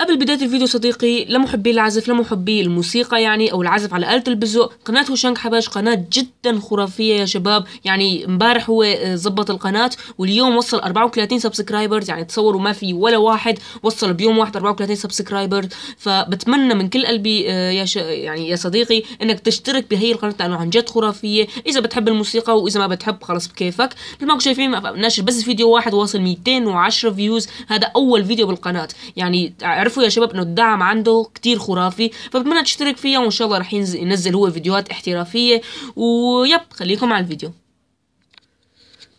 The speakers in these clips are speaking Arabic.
قبل بداية الفيديو صديقي لمحبي العزف لمحبي الموسيقى يعني أو العزف على آلة البزق قناة هوشانك حباش قناة جدا خرافية يا شباب يعني امبارح هو آه، ظبط القناة واليوم وصل 34 سبسكرايبرز يعني تصوروا ما في ولا واحد وصل بيوم واحد 34 سبسكرايبر فبتمنى من كل قلبي آه، يا ش... يعني يا صديقي انك تشترك بهي القناة لأنه عن جد خرافية إذا بتحب الموسيقى وإذا ما بتحب خلص بكيفك مثل ما شايفين ناشر بس فيديو واحد واصل 210 فيوز هذا أول فيديو بالقناة يعني عرفوا يا شباب انه الدعم عنده كتير خرافي فبتمنى تشترك فيه وان شاء الله رح ينزل هو فيديوهات احترافيه ويب خليكم على الفيديو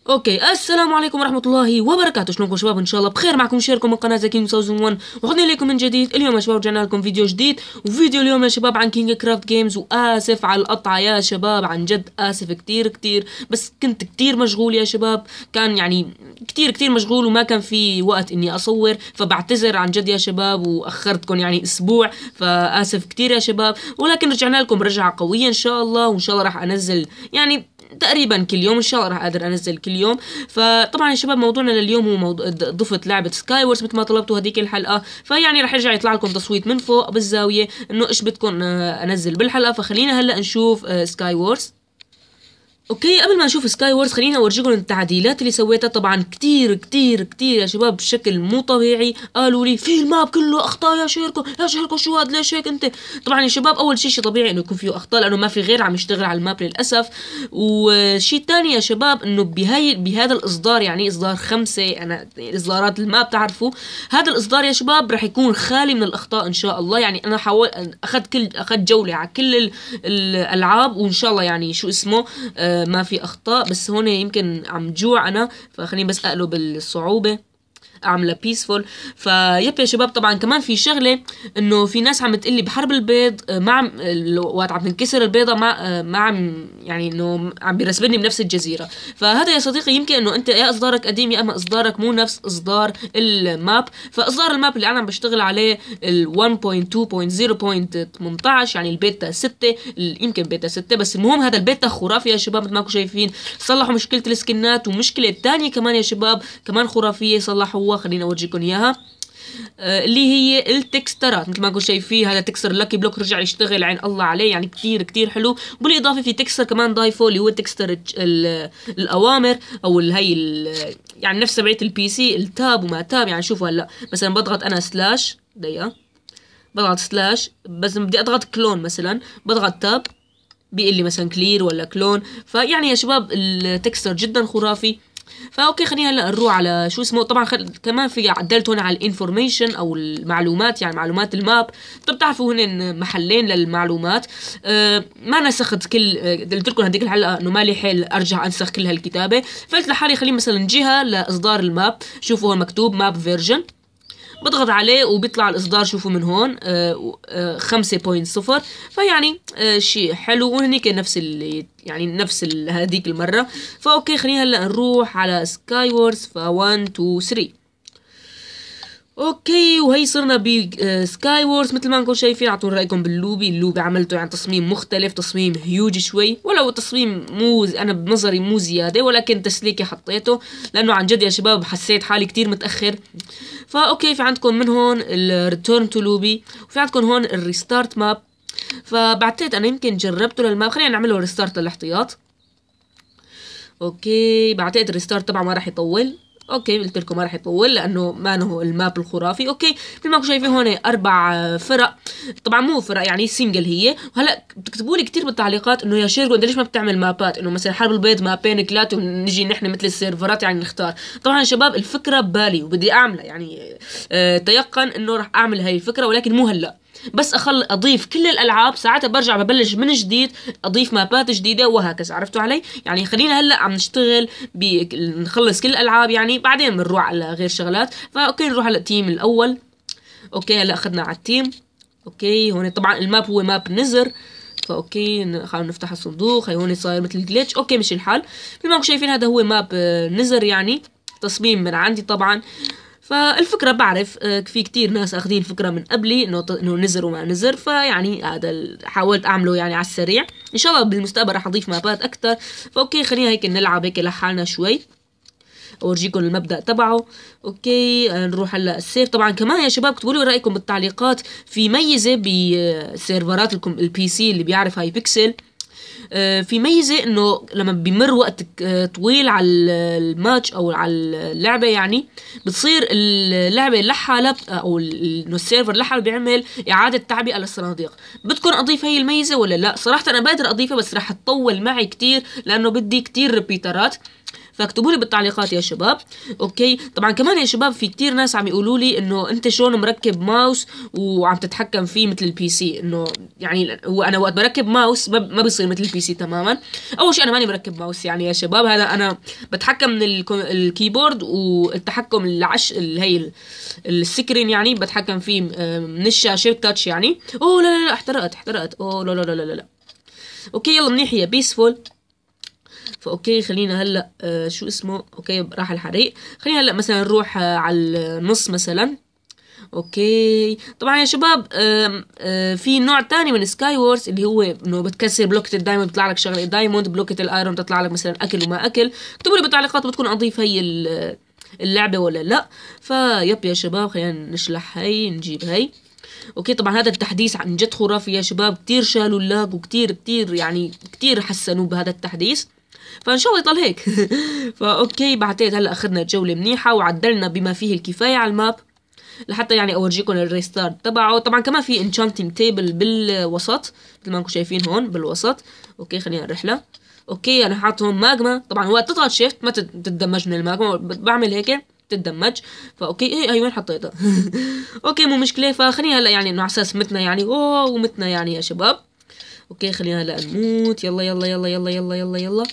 اوكي السلام عليكم ورحمه الله وبركاته شلونكم شباب ان شاء الله بخير معكم شيركم من قناه زكين سوزن 1 لكم من جديد اليوم يا شباب رجعنا لكم فيديو جديد وفيديو اليوم يا شباب عن كينج كرافت جيمز واسف على القطعه يا شباب عن جد اسف كتير كتير بس كنت كتير مشغول يا شباب كان يعني كتير كتير مشغول وما كان في وقت اني اصور فبعتذر عن جد يا شباب واخرتكم يعني اسبوع فاسف كتير يا شباب ولكن رجعنا لكم رجعه قويه ان شاء الله وان شاء الله راح انزل يعني تقريبا كل يوم ان شاء الله راح اقدر انزل كل يوم فطبعا يا شباب موضوعنا لليوم هو موضوع ضفت لعبه سكاي وورز مثل ما طلبتوا هذيك الحلقه فيعني راح يرجع يطلع لكم تصويت من فوق بالزاويه انه ايش بدكم آه، انزل بالحلقه فخلينا هلا نشوف سكاي آه، وورز اوكي قبل ما نشوف سكاي وورز خلينا اورجيكم التعديلات اللي سويتها طبعا كتير كتير كتير يا شباب بشكل مو طبيعي قالوا لي في الماب كله اخطاء يا شيركو يا شيركو شو هاد ليش هيك انت طبعا يا شباب اول شيء شيء طبيعي انه يكون فيه اخطاء لانه ما في غير عم يشتغل على الماب للاسف والشيء الثاني يا شباب انه بهي بهذا الاصدار يعني اصدار خمسة انا اصدارات الماب تعرفوا هذا الاصدار يا شباب رح يكون خالي من الاخطاء ان شاء الله يعني انا حاول اخذت كل اخذت جولة على كل الالعاب وان شاء الله يعني شو اسمه آه ما في اخطاء بس هون يمكن عم جوع انا فخليني بس اقلب الصعوبه اعملها بيسفول فيب يا شباب طبعا كمان في شغله انه في ناس عم تقلي بحرب البيض آه، ما عم وقت عم تنكسر البيضه ما آه، ما عم يعني انه عم بيرسبني بنفس الجزيره فهذا يا صديقي يمكن انه انت يا اصدارك قديم يا اما اصدارك مو نفس اصدار الماب فاصدار الماب اللي انا عم بشتغل عليه ال 1.2.0.18 يعني البيتا 6 يمكن بيتا 6 بس المهم هذا البيتا خرافي يا شباب مثل ما انتم شايفين صلحوا مشكله السكنات ومشكله ثانيه كمان يا شباب كمان خرافيه صلحوا هو خلينا نورجيكم اياها آه، اللي هي التكسترات مثل ما كنتم شايفين هذا تكسر لاكي بلوك رجع يشتغل عين الله عليه يعني كثير كثير حلو بالاضافه في تكسر كمان ضايفه اللي هو تكسر الاوامر او هي يعني نفس تبعيه البي سي التاب وما تاب يعني شوفوا هلا مثلا بضغط انا سلاش دقيقه بضغط سلاش بس بدي اضغط كلون مثلا بضغط تاب بيقول لي مثلا كلير ولا كلون فيعني يا شباب التكستر جدا خرافي فاوكي خلينا هلا نروح على شو اسمه طبعا خل... كمان في عدلت هون على الانفورميشن او المعلومات يعني معلومات الماب طب بتعرفوا هن محلين للمعلومات أه ما نسخت كل أه، قلت لكم هذيك الحلقه انه مالي حيل ارجع انسخ كل هالكتابه فقلت لحالي خلينا مثلا جهه لاصدار الماب شوفوا هون مكتوب ماب فيرجن بضغط عليه وبيطلع الاصدار شوفوا من هون 5.0 آه، آه، فيعني آه، شيء حلو وهنيك نفس اللي يعني نفس هذيك المره فاوكي خلينا هلا نروح على سكاي وورز ف 1 2 3 اوكي وهي صرنا بسكاي آه، وورز مثل ما انكم شايفين اعطوا رايكم باللوبي اللوبي عملته يعني تصميم مختلف تصميم هيوج شوي ولو تصميم مو انا بنظري مو زياده ولكن تسليكي حطيته لانه عن جد يا شباب حسيت حالي كتير متاخر فا اوكي في عندكم من هون الريتيرن تو لوبي وفي عندكم هون الريستارت ماب فبعتقد انا يمكن جربته للماب خلينا نعمله ريستارت للاحتياط اوكي بعتقد الريستارت تبعه ما راح يطول اوكي قلت لكم ما راح يطول لانه ما هو الماب الخرافي اوكي مثل ما انتم شايفين هون اربع فرق طبعا مو فرق يعني سنجل هي وهلا بتكتبوا لي كثير بالتعليقات انه يا شيرجو انت ليش ما بتعمل مابات انه مثلا حرب البيض مابين ثلاثه ونجي نحن مثل السيرفرات يعني نختار طبعا شباب الفكره ببالي وبدي اعملها يعني آه، تيقن انه راح اعمل هاي الفكره ولكن مو هلا بس أخل أضيف كل الألعاب ساعتها برجع ببلش من جديد أضيف مابات جديدة وهكذا عرفتوا علي يعني خلينا هلا عم نشتغل بنخلص كل الألعاب يعني بعدين بنروح على غير شغلات فأوكي نروح على التيم الأول أوكي هلا أخذنا على التيم أوكي هون طبعا الماب هو ماب نزر فاوكي خلينا نفتح الصندوق هي هون صاير مثل جليتش اوكي مشي الحال مثل ما انتم شايفين هذا هو ماب نزر يعني تصميم من عندي طبعا فالفكره بعرف آه، في كتير ناس اخذين فكره من قبلي انه انه نزر وما نزر فيعني هذا حاولت اعمله يعني على السريع ان شاء الله بالمستقبل رح اضيف مابات اكثر فاوكي خلينا هيك نلعب هيك لحالنا شوي اورجيكم المبدا تبعه اوكي آه، نروح هلا السيف طبعا كمان يا شباب اكتبوا لي رايكم بالتعليقات في ميزه بسيرفرات آه، البي سي اللي بيعرف هاي بيكسل آه، في ميزه انه لما بيمر وقت آه، طويل على الماتش او على اللعبه يعني بتصير اللعبه لحالها او انه السيرفر لحاله بيعمل اعاده تعبئه للصناديق بدكم اضيف هي الميزه ولا لا صراحه انا بقدر اضيفها بس رح تطول معي كتير لانه بدي كتير ريبيترات فاكتبوا لي بالتعليقات يا شباب اوكي طبعا كمان يا شباب في كتير ناس عم يقولوا لي انه انت شلون مركب ماوس وعم تتحكم فيه مثل البي سي انه يعني هو انا وقت بركب ماوس ما بيصير مثل البي سي تماما اول شيء انا ماني مركب ماوس يعني يا شباب هذا انا بتحكم من الكيبورد والتحكم العش هي السكرين يعني بتحكم فيه آه، من الشاشه تاتش يعني اوه لا لا لا احترقت احترقت اوه لا لا لا لا لا اوكي يلا منيح يا بيسفول فاوكي خلينا هلا آه، شو اسمه اوكي راح الحريق خلينا هلا مثلا نروح آه، على النص مثلا اوكي طبعا يا شباب آه، في نوع تاني من سكاي وورز اللي هو انه بتكسر بلوكة الدايموند بيطلع لك شغله دايموند بلوكة الايرون بتطلع لك مثلا اكل وما اكل اكتبوا لي بالتعليقات بتكون اضيف هي اللعبه ولا لا فيب يا شباب خلينا نشلح هي نجيب هي اوكي طبعا هذا التحديث عن جد خرافي يا شباب كتير شالوا اللاج وكتير كتير يعني كتير حسنوا بهذا التحديث فان شاء الله يضل هيك فاوكي بعتقد هلا اخذنا جوله منيحه وعدلنا بما فيه الكفايه على الماب لحتى يعني اورجيكم الريستارت تبعه طبعا كمان في انشانتنج تيبل بالوسط مثل ما انكم شايفين هون بالوسط اوكي خلينا الرحله اوكي انا حاطه هون ماجما طبعا وقت تضغط شيفت ما تتدمج من الماجما بعمل هيك تتدمج فاوكي ايه هي وين حطيتها اوكي مو مشكله فخلينا هلا يعني انه على اساس متنا يعني اوه ومتنا يعني يا شباب اوكي خلينا هلا نموت يلا يلا يلا يلا يلا يلا يلا, يلا.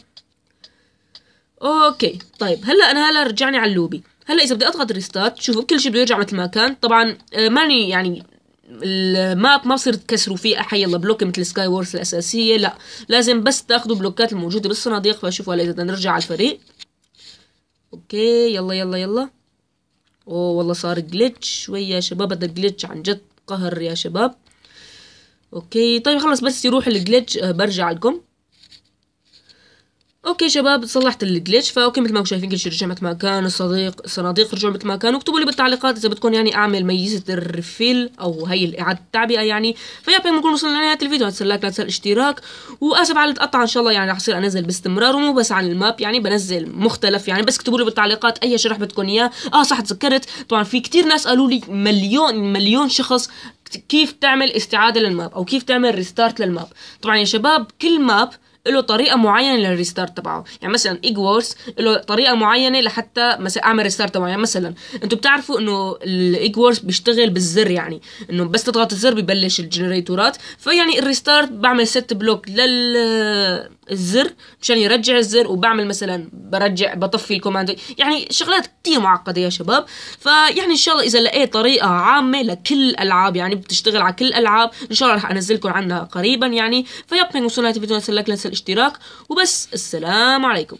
اوكي طيب هلا انا هلا رجعني على اللوبي هلا اذا بدي اضغط ريستارت شوفوا كل شيء بده يرجع مثل ما كان طبعا آه، ماني يعني الماب ما بصير تكسروا فيه احي يلا بلوك مثل سكاي وورز الاساسيه لا لازم بس تاخذوا بلوكات الموجوده بالصناديق فشوفوا هلا اذا بدنا نرجع على الفريق اوكي يلا يلا يلا اوه والله صار جلتش شوي يا شباب هذا جلتش عن جد قهر يا شباب اوكي طيب خلص بس يروح الجلتش آه، برجع لكم اوكي شباب صلحت الجليتش فاوكي مثل ما انتم شايفين كل شيء رجع مثل ما كان الصديق الصناديق رجعوا مثل ما كانوا اكتبوا لي بالتعليقات اذا بدكم يعني اعمل ميزه الريفيل او هي اعاده التعبئه يعني فيا بنكون وصلنا لنهايه الفيديو هتسلى لايك لا تنسى الاشتراك واسف على التقطع ان شاء الله يعني رح اصير انزل باستمرار ومو بس عن الماب يعني بنزل مختلف يعني بس اكتبوا لي بالتعليقات اي شرح بدكم اياه اه صح تذكرت طبعا في كثير ناس قالوا لي مليون مليون شخص كيف تعمل استعاده للماب او كيف تعمل ريستارت للماب طبعا يا شباب كل ماب له طريقه معينه للريستارت تبعه يعني مثلا ايج وورز له طريقه معينه لحتى مثلا اعمل ريستارت تبعه يعني مثلا انتم بتعرفوا انه الايج وورز بيشتغل بالزر يعني انه بس تضغط الزر ببلش الجنريتورات فيعني الريستارت بعمل ست بلوك لل الزر مشان يرجع الزر وبعمل مثلا برجع بطفي الكوماند يعني شغلات كتير معقده يا شباب فيعني ان شاء الله اذا لقيت طريقه عامه لكل الالعاب يعني بتشتغل على كل الالعاب ان شاء الله رح انزلكم عنها قريبا يعني فيا بنكون وصلنا لهذا الفيديو نسلك الاشتراك وبس السلام عليكم